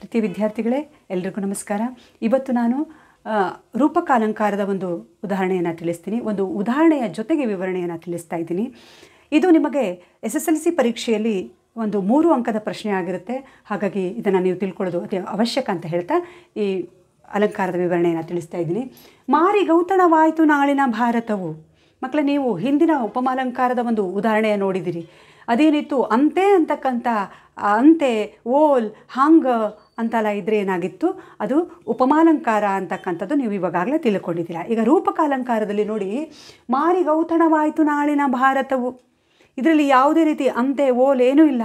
ಪ್ರತಿ ವಿದ್ಯಾರ್ಥಿಗಳೇ ಎಲ್ರಿಗೂ ನಮಸ್ಕಾರ ಇವತ್ತು ನಾನು ರೂಪಕಾಲಂಕಾರದ ಒಂದು ಉದಾಹರಣೆಯನ್ನು ತಿಳಿಸ್ತೀನಿ ಒಂದು ಉದಾಹರಣೆಯ ಜೊತೆಗೆ ವಿವರಣೆಯನ್ನು ತಿಳಿಸ್ತಾ ಇದ್ದೀನಿ ಇದು ನಿಮಗೆ ಎಸ್ ಎಸ್ ಎಲ್ ಸಿ ಪರೀಕ್ಷೆಯಲ್ಲಿ ಒಂದು ಮೂರು ಅಂಕದ ಪ್ರಶ್ನೆ ಆಗಿರುತ್ತೆ ಹಾಗಾಗಿ ಇದನ್ನು ನೀವು ತಿಳ್ಕೊಳ್ಳೋದು ಅತಿ ಅವಶ್ಯಕ ಅಂತ ಹೇಳ್ತಾ ಈ ಅಲಂಕಾರದ ವಿವರಣೆಯನ್ನು ತಿಳಿಸ್ತಾ ಇದ್ದೀನಿ ಮಾರಿ ಗೌತಣವಾಯಿತು ನಾಳಿನ ಭಾರತವು ಮಕ್ಕಳೇ ನೀವು ಹಿಂದಿನ ಉಪಮಾಲಂಕಾರದ ಒಂದು ಉದಾಹರಣೆಯ ನೋಡಿದಿರಿ ಅದೇನಿತ್ತು ಅಂತೆ ಅಂತಕ್ಕಂಥ ಅಂತೆ ಓಲ್ ಹಾಂಗ ಅಂತೆಲ್ಲ ಇದ್ದರೆ ಏನಾಗಿತ್ತು ಅದು ಉಪಮಾಲಂಕಾರ ಅಂತಕ್ಕಂಥದ್ದು ನೀವು ಇವಾಗಲೇ ತಿಳ್ಕೊಂಡಿದ್ದೀರಾ ಈಗ ರೂಪಕಾಲಂಕಾರದಲ್ಲಿ ನೋಡಿ ಮಾರಿಗೌತಣವಾಯಿತು ನಾಳಿನ ಭಾರತವು ಇದರಲ್ಲಿ ಯಾವುದೇ ರೀತಿ ಅಂತೆ ಏನೂ ಇಲ್ಲ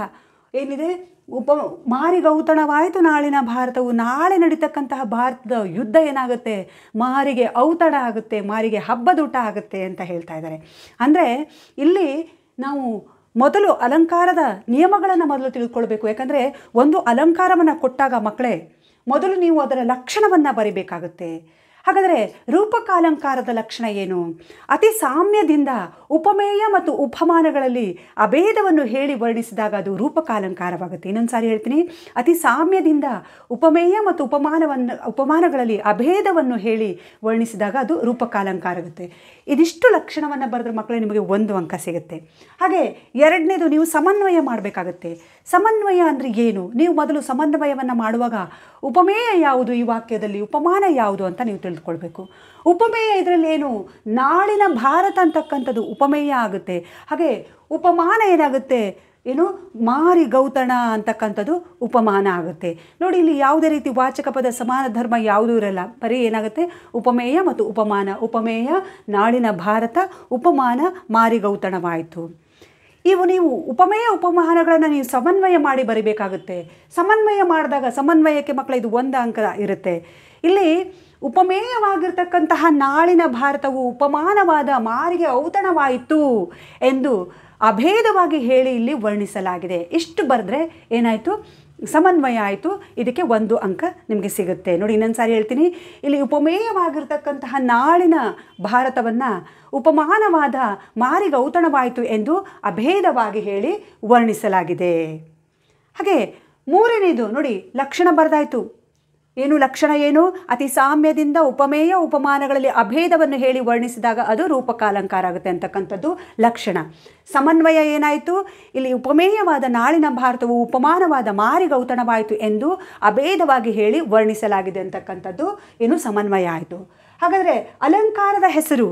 ಏನಿದೆ ಉಪ ಮಾರಿಗೌತಣವಾಯಿತು ನಾಳಿನ ಭಾರತವು ನಾಳೆ ನಡೀತಕ್ಕಂತಹ ಭಾರತದ ಯುದ್ಧ ಏನಾಗುತ್ತೆ ಮಾರಿಗೆ ಔತಣ ಆಗುತ್ತೆ ಮಾರಿಗೆ ಹಬ್ಬದೂಟ ಆಗುತ್ತೆ ಅಂತ ಹೇಳ್ತಾ ಇದ್ದಾರೆ ಅಂದರೆ ಇಲ್ಲಿ ನಾವು ಮೊದಲು ಅಲಂಕಾರದ ನಿಯಮಗಳನ್ನು ಮೊದಲು ತಿಳ್ಕೊಳ್ಬೇಕು ಯಾಕಂದರೆ ಒಂದು ಅಲಂಕಾರವನ್ನು ಕೊಟ್ಟಾಗ ಮಕ್ಕಳೇ ಮೊದಲು ನೀವು ಅದರ ಲಕ್ಷಣವನ್ನು ಬರಿಬೇಕಾಗುತ್ತೆ ಹಾಗಾದರೆ ರೂಪಕಾಲಂಕಾರದ ಲಕ್ಷಣ ಏನು ಅತಿ ಸಾಮ್ಯದಿಂದ ಉಪಮೇಯ ಮತ್ತು ಉಪಮಾನಗಳಲ್ಲಿ ಅಭೇದವನ್ನು ಹೇಳಿ ವರ್ಣಿಸಿದಾಗ ಅದು ರೂಪಕಾಲಂಕಾರವಾಗುತ್ತೆ ಇನ್ನೊಂದು ಸಾರಿ ಹೇಳ್ತೀನಿ ಅತಿ ಸಾಮ್ಯದಿಂದ ಉಪಮೇಯ ಮತ್ತು ಉಪಮಾನವನ್ನು ಉಪಮಾನಗಳಲ್ಲಿ ಅಭೇದವನ್ನು ಹೇಳಿ ವರ್ಣಿಸಿದಾಗ ಅದು ರೂಪಕಾಲಂಕಾರ ಆಗುತ್ತೆ ಇದಿಷ್ಟು ಲಕ್ಷಣವನ್ನು ಬರೆದ್ರೆ ಮಕ್ಕಳೇ ನಿಮಗೆ ಒಂದು ಅಂಕ ಸಿಗುತ್ತೆ ಹಾಗೆ ಎರಡನೇದು ನೀವು ಸಮನ್ವಯ ಮಾಡಬೇಕಾಗುತ್ತೆ ಸಮನ್ವಯ ಅಂದರೆ ಏನು ನೀವು ಮೊದಲು ಸಮನ್ವಯವನ್ನು ಮಾಡುವಾಗ ಉಪಮೇಯ ಯಾವುದು ಈ ವಾಕ್ಯದಲ್ಲಿ ಉಪಮಾನ ಯಾವುದು ಅಂತ ನೀವು ತಿಳ್ಕೊಳ್ಬೇಕು ಉಪಮೇಯ ಇದರಲ್ಲಿ ಏನು ನಾಳಿನ ಭಾರತ ಅಂತಕ್ಕಂಥದ್ದು ಉಪಮೇಯ ಆಗುತ್ತೆ ಹಾಗೆ ಉಪಮಾನ ಏನಾಗುತ್ತೆ ಏನು ಮಾರಿ ಗೌತಣ ಅಂತಕ್ಕಂಥದ್ದು ಉಪಮಾನ ಆಗುತ್ತೆ ನೋಡಿ ಇಲ್ಲಿ ಯಾವುದೇ ರೀತಿ ವಾಚಕ ಪದ ಸಮಾನ ಧರ್ಮ ಯಾವುದೂ ಇರಲ್ಲ ಬರೀ ಏನಾಗುತ್ತೆ ಉಪಮೇಯ ಮತ್ತು ಉಪಮಾನ ಉಪಮೇಯ ನಾಡಿನ ಭಾರತ ಉಪಮಾನ ಮಾರಿ ಗೌತಣವಾಯಿತು ಇವು ನೀವು ಉಪಮೇಯ ಉಪಮಾನಗಳನ್ನು ನೀವು ಸಮನ್ವಯ ಮಾಡಿ ಬರಿಬೇಕಾಗುತ್ತೆ ಸಮನ್ವಯ ಮಾಡಿದಾಗ ಸಮನ್ವಯಕ್ಕೆ ಮಕ್ಕಳ ಇದು ಒಂದು ಅಂಕ ಇರುತ್ತೆ ಇಲ್ಲಿ ಉಪಮೇಯವಾಗಿರ್ತಕ್ಕಂತಹ ನಾಳಿನ ಭಾರತವು ಉಪಮಾನವಾದ ಮಾರಿಗೆ ಔತಣವಾಯಿತು ಎಂದು ಅಭೇದವಾಗಿ ಹೇಳಿ ಇಲ್ಲಿ ವರ್ಣಿಸಲಾಗಿದೆ ಇಷ್ಟು ಬರೆದ್ರೆ ಏನಾಯಿತು ಸಮನ್ವಯ ಆಯಿತು ಇದಕ್ಕೆ ಒಂದು ಅಂಕ ನಿಮಗೆ ಸಿಗುತ್ತೆ ನೋಡಿ ಇನ್ನೊಂದು ಸಾರಿ ಹೇಳ್ತೀನಿ ಇಲ್ಲಿ ಉಪಮೇಯವಾಗಿರ್ತಕ್ಕಂತಹ ನಾಳಿನ ಭಾರತವನ್ನು ಉಪಮಾನವಾದ ಮಾರಿಗೆ ಔತಣವಾಯಿತು ಎಂದು ಅಭೇದವಾಗಿ ಹೇಳಿ ವರ್ಣಿಸಲಾಗಿದೆ ಹಾಗೆ ಮೂರನೇದು ನೋಡಿ ಲಕ್ಷಣ ಬರೆದಾಯಿತು ಏನು ಲಕ್ಷಣ ಏನು ಅತಿ ಸಾಮ್ಯದಿಂದ ಉಪಮೇಯ ಉಪಮಾನಗಳಲ್ಲಿ ಅಭೇದವನ್ನು ಹೇಳಿ ವರ್ಣಿಸಿದಾಗ ಅದು ರೂಪಕಾಲಂಕಾರ ಆಗುತ್ತೆ ಅಂತಕ್ಕಂಥದ್ದು ಲಕ್ಷಣ ಸಮನ್ವಯ ಏನಾಯಿತು ಇಲ್ಲಿ ಉಪಮೇಯವಾದ ನಾಳಿನ ಭಾರತವು ಉಪಮಾನವಾದ ಮಾರಿಗೌತಣವಾಯಿತು ಎಂದು ಅಭೇದವಾಗಿ ಹೇಳಿ ವರ್ಣಿಸಲಾಗಿದೆ ಅಂತಕ್ಕಂಥದ್ದು ಏನು ಸಮನ್ವಯ ಆಯಿತು ಹಾಗಾದರೆ ಅಲಂಕಾರದ ಹೆಸರು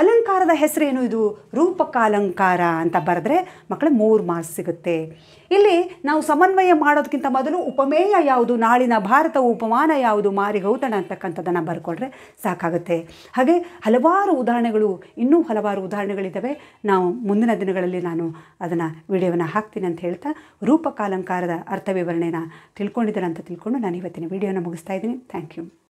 ಅಲಂಕಾರದ ಹೆಸರೇನು ಇದು ರೂಪಕಾಲಂಕಾರ ಅಂತ ಬರೆದ್ರೆ ಮಕ್ಕಳ ಮೂರು ಮಾರ್ಕ್ಸ್ ಸಿಗುತ್ತೆ ಇಲ್ಲಿ ನಾವು ಸಮನ್ವಯ ಮಾಡೋದಕ್ಕಿಂತ ಮೊದಲು ಉಪಮೇಯ ಯಾವುದು ನಾಳಿನ ಭಾರತವು ಉಪಮಾನ ಯಾವುದು ಮಾರಿ ಗೌತಣ ಅಂತಕ್ಕಂಥದ್ದನ್ನು ಬರ್ಕೊಂಡ್ರೆ ಸಾಕಾಗುತ್ತೆ ಹಾಗೆ ಹಲವಾರು ಉದಾಹರಣೆಗಳು ಇನ್ನೂ ಹಲವಾರು ಉದಾಹರಣೆಗಳಿದ್ದಾವೆ ನಾವು ಮುಂದಿನ ದಿನಗಳಲ್ಲಿ ನಾನು ಅದನ್ನು ವಿಡಿಯೋವನ್ನು ಹಾಕ್ತೀನಿ ಅಂತ ಹೇಳ್ತಾ ರೂಪಕಾಲಂಕಾರದ ಅರ್ಥ ವಿವರಣೆನ ತಿಳ್ಕೊಂಡಿದ್ದಾರೆ ಅಂತ ತಿಳ್ಕೊಂಡು ನಾನು ಇವತ್ತಿನ ವಿಡಿಯೋನ ಮುಗಿಸ್ತಾ ಇದ್ದೀನಿ ಥ್ಯಾಂಕ್ ಯು